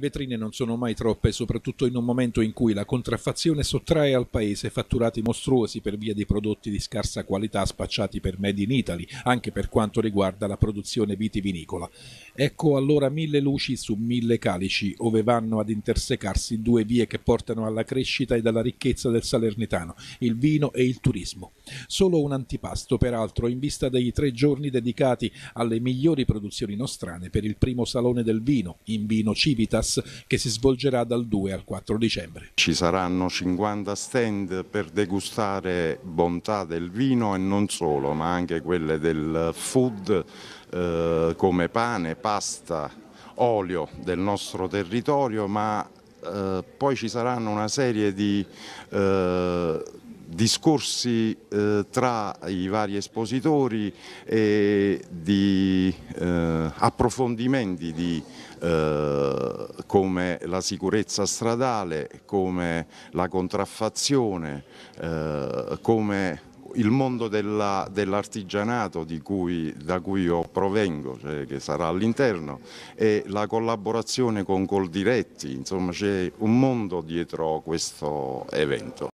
Le vetrine non sono mai troppe, soprattutto in un momento in cui la contraffazione sottrae al paese fatturati mostruosi per via di prodotti di scarsa qualità spacciati per Made in Italy, anche per quanto riguarda la produzione vitivinicola. Ecco allora mille luci su mille calici, ove vanno ad intersecarsi due vie che portano alla crescita e alla ricchezza del Salernitano, il vino e il turismo. Solo un antipasto, peraltro, in vista dei tre giorni dedicati alle migliori produzioni nostrane per il primo salone del vino, in vino Civitas Compass che si svolgerà dal 2 al 4 dicembre. Ci saranno 50 stand per degustare bontà del vino e non solo, ma anche quelle del food eh, come pane, pasta, olio del nostro territorio, ma eh, poi ci saranno una serie di eh, discorsi eh, tra i vari espositori e di eh, approfondimenti di eh, come la sicurezza stradale, come la contraffazione, eh, come il mondo dell'artigianato dell da cui io provengo, cioè che sarà all'interno, e la collaborazione con Coldiretti, insomma c'è un mondo dietro questo evento.